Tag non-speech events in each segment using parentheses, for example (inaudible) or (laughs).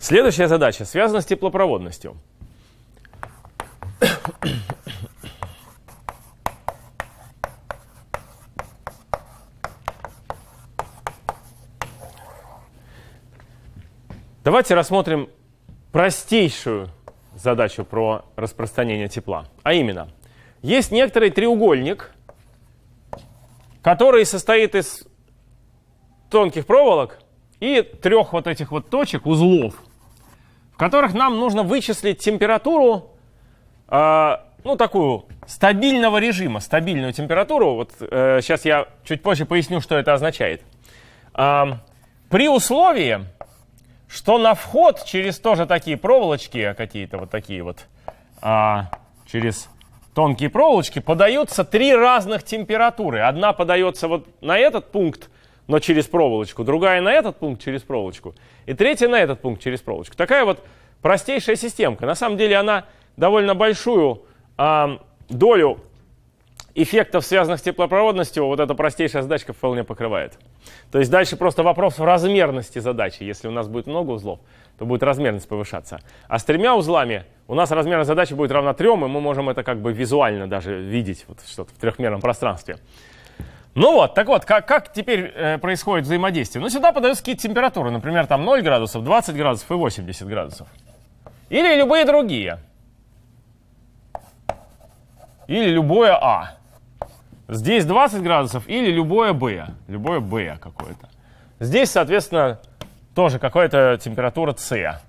Следующая задача связана с теплопроводностью. Давайте рассмотрим простейшую задачу про распространение тепла. А именно, есть некоторый треугольник, который состоит из тонких проволок и трех вот этих вот точек, узлов – которых нам нужно вычислить температуру, э, ну, такую, стабильного режима, стабильную температуру. Вот э, сейчас я чуть позже поясню, что это означает. Э, при условии, что на вход через тоже такие проволочки, какие-то вот такие вот, э, через тонкие проволочки подаются три разных температуры. Одна подается вот на этот пункт, но через проволочку. Другая на этот пункт через проволочку. И третья на этот пункт через проволочку. Такая вот простейшая системка. На самом деле она довольно большую э, долю эффектов, связанных с теплопроводностью, вот эта простейшая задачка вполне покрывает. То есть дальше просто вопрос в размерности задачи. Если у нас будет много узлов, то будет размерность повышаться. А с тремя узлами у нас размерность задачи будет равна трем, и мы можем это как бы визуально даже видеть, вот что-то в трехмерном пространстве. Ну вот, так вот, как, как теперь э, происходит взаимодействие? Ну, сюда подаются какие-то температуры, например, там 0 градусов, 20 градусов и 80 градусов. Или любые другие. Или любое А. Здесь 20 градусов или любое Б. Любое Б какое-то. Здесь, соответственно, тоже какая-то температура С.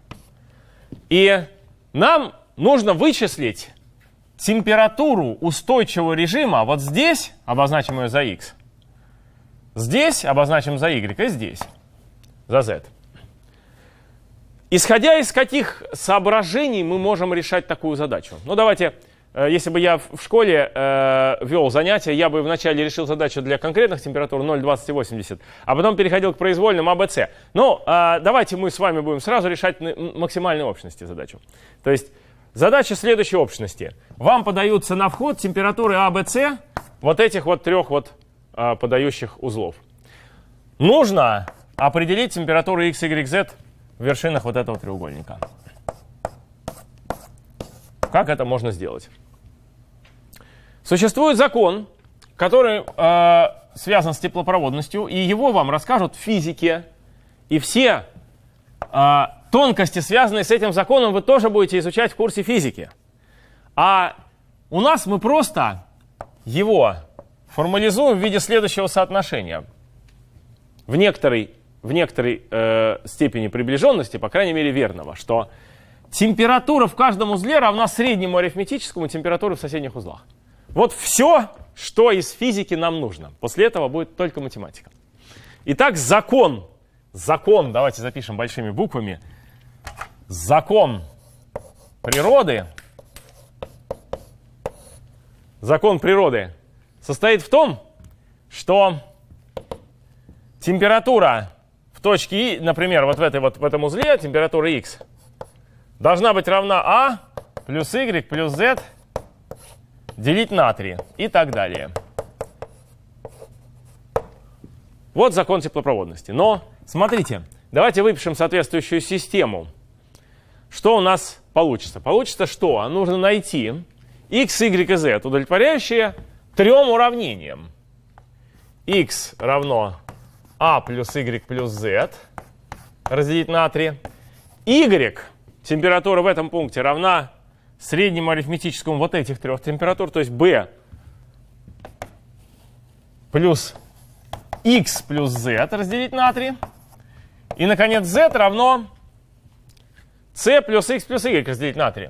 И нам нужно вычислить температуру устойчивого режима вот здесь, обозначим ее за x, здесь обозначим за y и здесь, за z. Исходя из каких соображений мы можем решать такую задачу? Ну, давайте, э, если бы я в школе э, вел занятия, я бы вначале решил задачу для конкретных температур 0, 20 и 80, а потом переходил к произвольным АБЦ. но ну, э, давайте мы с вами будем сразу решать максимальной общности задачу. То есть Задача следующей общности. Вам подаются на вход температуры А, Б, С вот этих вот трех вот э, подающих узлов. Нужно определить температуру x, y, z в вершинах вот этого треугольника. Как это можно сделать? Существует закон, который э, связан с теплопроводностью, и его вам расскажут в физике. И все э, Тонкости, связанные с этим законом, вы тоже будете изучать в курсе физики. А у нас мы просто его формализуем в виде следующего соотношения. В некоторой, в некоторой э, степени приближенности, по крайней мере, верного, что температура в каждом узле равна среднему арифметическому температуре в соседних узлах. Вот все, что из физики нам нужно. После этого будет только математика. Итак, закон, закон, давайте запишем большими буквами – закон природы, закон природы состоит в том, что температура в точке И, например, вот в, этой, вот в этом узле температура х должна быть равна А плюс Y плюс Z делить на 3 и так далее. Вот закон теплопроводности. Но смотрите, давайте выпишем соответствующую систему. Что у нас получится? Получится что? Нужно найти x, y и z, удовлетворяющие трем уравнениям. x равно a плюс y плюс z разделить на 3. y, температура в этом пункте, равна среднему арифметическому вот этих трех температур, то есть b плюс x плюс z разделить на 3. И, наконец, z равно c плюс x плюс y разделить на 3.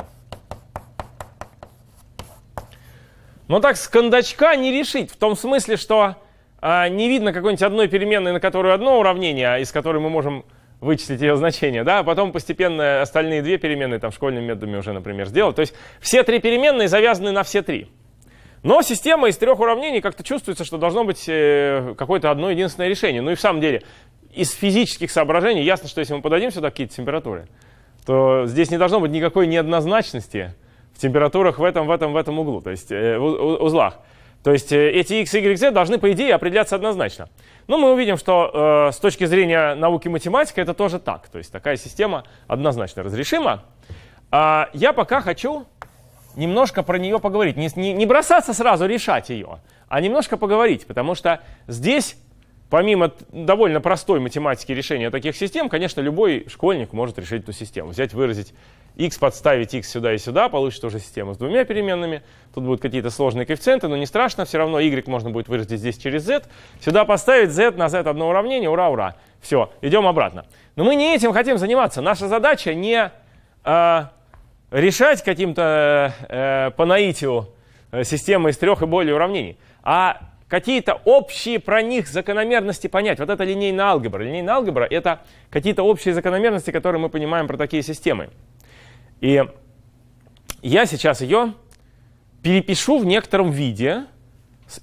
Но так с кондачка не решить, в том смысле, что а, не видно какой-нибудь одной переменной, на которую одно уравнение, а из которой мы можем вычислить ее значение, да, а потом постепенно остальные две переменные там школьными методами уже, например, сделать. То есть все три переменные завязаны на все три. Но система из трех уравнений как-то чувствуется, что должно быть э, какое-то одно единственное решение. Ну и в самом деле, из физических соображений ясно, что если мы подадим сюда какие-то температуры, то здесь не должно быть никакой неоднозначности в температурах в этом, в этом, в этом углу, то есть в э, узлах. То есть э, эти x, y, z должны, по идее, определяться однозначно. Но мы увидим, что э, с точки зрения науки математики это тоже так. То есть такая система однозначно разрешима. А я пока хочу немножко про нее поговорить. Не, не, не бросаться сразу решать ее, а немножко поговорить, потому что здесь Помимо довольно простой математики решения таких систем, конечно, любой школьник может решить эту систему. Взять, выразить x, подставить x сюда и сюда, получится уже система с двумя переменными. Тут будут какие-то сложные коэффициенты, но не страшно, все равно y можно будет выразить здесь через z. Сюда поставить z, на z одно уравнение, ура, ура. Все, идем обратно. Но мы не этим хотим заниматься. Наша задача не э, решать каким-то э, э по наитию э, системы из трех и более уравнений, а какие-то общие про них закономерности понять. Вот это линейная алгебра. Линейная алгебра — это какие-то общие закономерности, которые мы понимаем про такие системы. И я сейчас ее перепишу в некотором виде,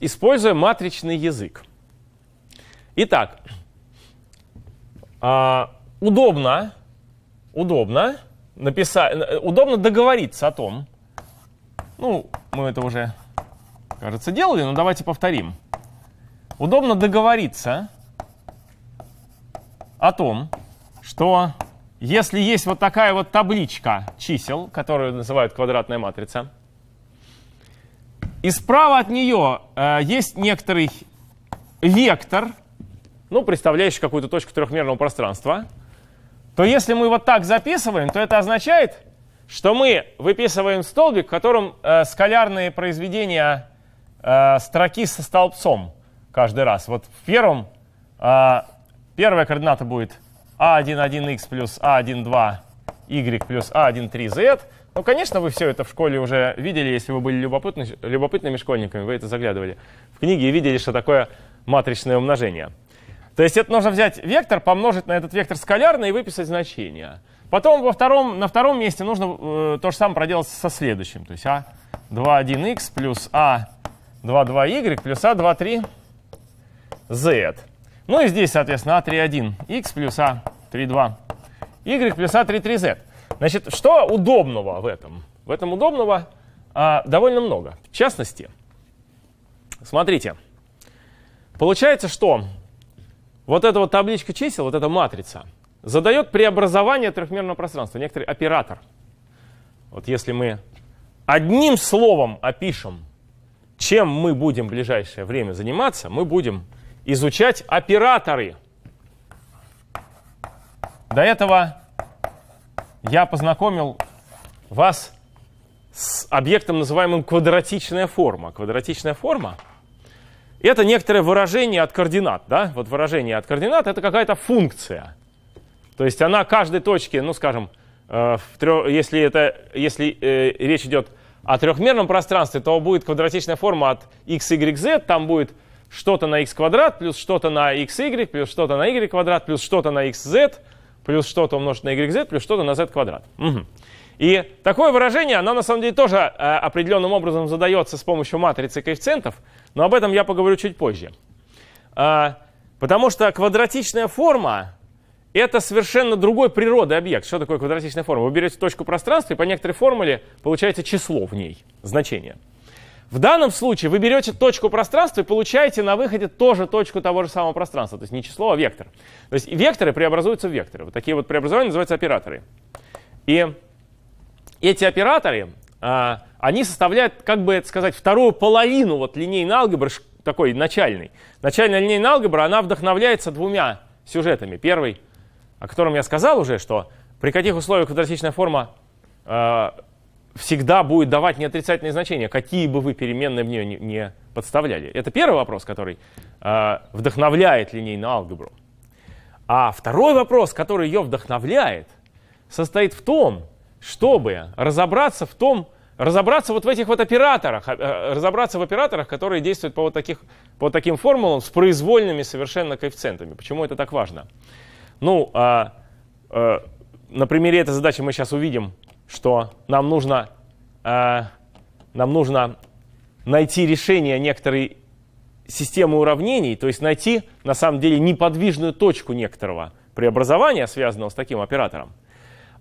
используя матричный язык. Итак, а, удобно, удобно, написать, удобно договориться о том, ну, мы это уже кажется, делали, но давайте повторим. Удобно договориться о том, что если есть вот такая вот табличка чисел, которую называют квадратная матрица, и справа от нее э, есть некоторый вектор, ну, представляющий какую-то точку трехмерного пространства, то если мы вот так записываем, то это означает, что мы выписываем столбик, в котором э, скалярные произведения Э, строки со столбцом каждый раз. Вот в первом э, первая координата будет a11x а плюс a12y а плюс a13z. А ну, конечно, вы все это в школе уже видели, если вы были любопытны, любопытными школьниками, вы это заглядывали в книги и видели, что такое матричное умножение. То есть это нужно взять вектор, помножить на этот вектор скалярно и выписать значение. Потом во втором, на втором месте нужно э, то же самое проделать со следующим. То есть a21x плюс a 2,2y плюс a2,3z. А ну и здесь, соответственно, a3,1x а плюс a3,2y а плюс a3,3z. Значит, что удобного в этом? В этом удобного а, довольно много. В частности, смотрите, получается, что вот эта вот табличка чисел, вот эта матрица, задает преобразование трехмерного пространства, некоторый оператор. Вот если мы одним словом опишем чем мы будем в ближайшее время заниматься, мы будем изучать операторы. До этого я познакомил вас с объектом, называемым квадратичная форма. Квадратичная форма — это некоторое выражение от координат. Да? Вот выражение от координат — это какая-то функция. То есть она каждой точке, ну, скажем, э, в трех, если, это, если э, речь идет а в трехмерном пространстве, то будет квадратичная форма от x, y, z, там будет что-то на x квадрат, плюс что-то на x y плюс что-то на y квадрат, плюс что-то на x z плюс что-то умножить на y z плюс что-то на z квадрат. Угу. И такое выражение, оно на самом деле тоже э, определенным образом задается с помощью матрицы коэффициентов, но об этом я поговорю чуть позже. Э, потому что квадратичная форма это совершенно другой природы объект. Что такое квадратичная форма? Вы берете точку пространства, и по некоторой формуле получаете число в ней, значение. В данном случае вы берете точку пространства и получаете на выходе тоже точку того же самого пространства. То есть не число, а вектор. То есть векторы преобразуются в векторы. Вот такие вот преобразования называются операторы. И эти операторы, а, они составляют, как бы это сказать, вторую половину вот линейной алгебры, такой начальной. Начальная линейная алгебра, она вдохновляется двумя сюжетами. Первый — о котором я сказал уже, что при каких условиях квадратичная форма э, всегда будет давать неотрицательные значения, какие бы вы переменные в нее не, не подставляли. Это первый вопрос, который э, вдохновляет линейную алгебру. А второй вопрос, который ее вдохновляет, состоит в том, чтобы разобраться в том, разобраться вот в этих вот операторах, э, разобраться в операторах, которые действуют по вот, таких, по вот таким формулам с произвольными совершенно коэффициентами. Почему это так важно? Ну, а, а, на примере этой задачи мы сейчас увидим, что нам нужно, а, нам нужно найти решение некоторой системы уравнений, то есть найти на самом деле неподвижную точку некоторого преобразования, связанного с таким оператором.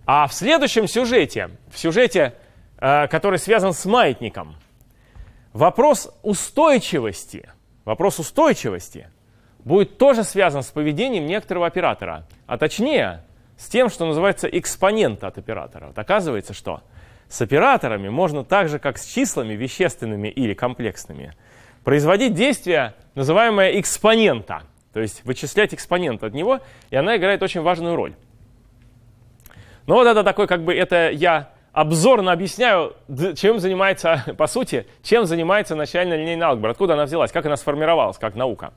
А в следующем сюжете, в сюжете, э, который связан с маятником, вопрос устойчивости, вопрос устойчивости – будет тоже связан с поведением некоторого оператора, а точнее с тем, что называется экспонент от оператора. Вот оказывается, что с операторами можно так же, как с числами вещественными или комплексными, производить действие, называемое экспонента, то есть вычислять экспонент от него, и она играет очень важную роль. Но ну вот это такой, как бы, это я обзорно объясняю, чем занимается, (laughs) по сути, чем занимается начальная линейная алгебра, откуда она взялась, как она сформировалась, как наука.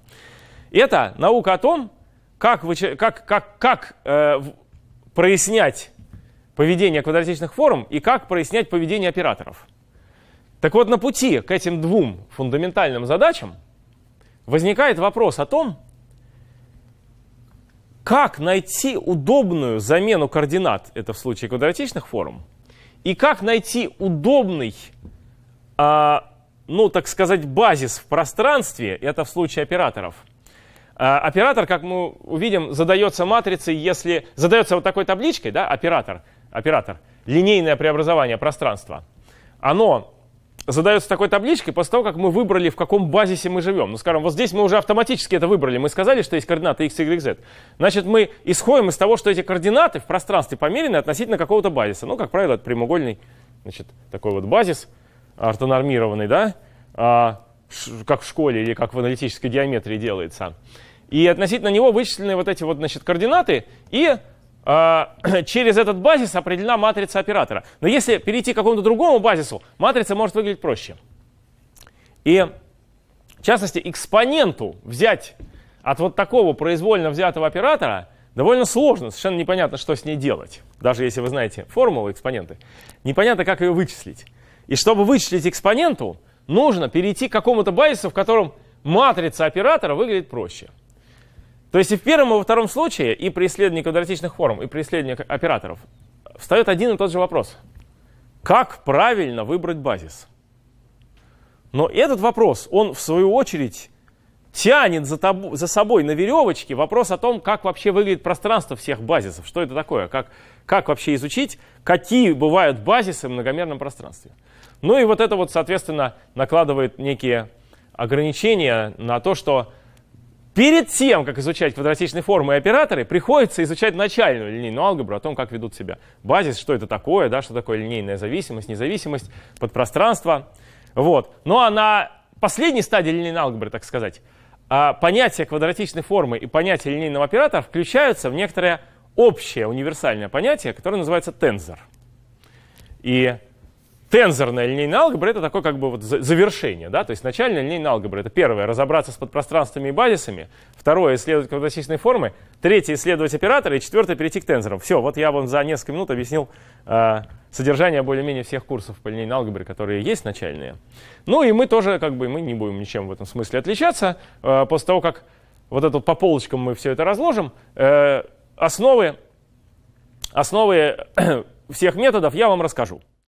Это наука о том, как, как, как, как э, прояснять поведение квадратичных форм и как прояснять поведение операторов. Так вот, на пути к этим двум фундаментальным задачам возникает вопрос о том, как найти удобную замену координат, это в случае квадратичных форм, и как найти удобный, а, ну, так сказать, базис в пространстве, это в случае операторов – а, оператор, как мы увидим, задается матрицей, если задается вот такой табличкой, да, оператор, оператор, линейное преобразование пространства. Оно задается такой табличкой после того, как мы выбрали, в каком базисе мы живем. Ну, скажем, вот здесь мы уже автоматически это выбрали. Мы сказали, что есть координаты x, y, z. Значит, мы исходим из того, что эти координаты в пространстве померены относительно какого-то базиса. Ну, как правило, это прямоугольный, значит, такой вот базис, ортонормированный, да, а, как в школе или как в аналитической геометрии делается. И относительно него вычислены вот эти вот, значит, координаты, и э, (clears throat) через этот базис определена матрица оператора. Но если перейти к какому-то другому базису, матрица может выглядеть проще. И, в частности, экспоненту взять от вот такого произвольно взятого оператора довольно сложно, совершенно непонятно, что с ней делать. Даже если вы знаете формулу экспоненты, непонятно, как ее вычислить. И чтобы вычислить экспоненту, нужно перейти к какому-то базису, в котором матрица оператора выглядит проще. То есть и в первом, и во втором случае и при исследовании квадратичных форм, и при исследовании операторов встает один и тот же вопрос. Как правильно выбрать базис? Но этот вопрос, он в свою очередь тянет за, табу, за собой на веревочке вопрос о том, как вообще выглядит пространство всех базисов, что это такое, как, как вообще изучить, какие бывают базисы в многомерном пространстве. Ну и вот это вот, соответственно, накладывает некие ограничения на то, что Перед тем, как изучать квадратичные формы и операторы, приходится изучать начальную линейную алгебру о том, как ведут себя базис, что это такое, да, что такое линейная зависимость, независимость, подпространство. Вот. Ну а на последней стадии линейной алгебры, так сказать, а, понятие квадратичной формы и понятие линейного оператора включаются в некоторое общее универсальное понятие, которое называется тензор. И тензорная линейная алгебра — это такое как бы вот завершение. Да? То есть начальная линейная алгебра — это первое — разобраться с подпространствами и базисами, второе — исследовать квадратичные формы, третье — исследовать операторы, и четвертое — перейти к тензорам. Все, вот я вам за несколько минут объяснил э, содержание более-менее всех курсов по линейной алгебре, которые есть начальные. Ну и мы тоже как бы мы не будем ничем в этом смысле отличаться. Э, после того, как вот это по полочкам мы все это разложим, э, основы, основы (clears throat) всех методов я вам расскажу.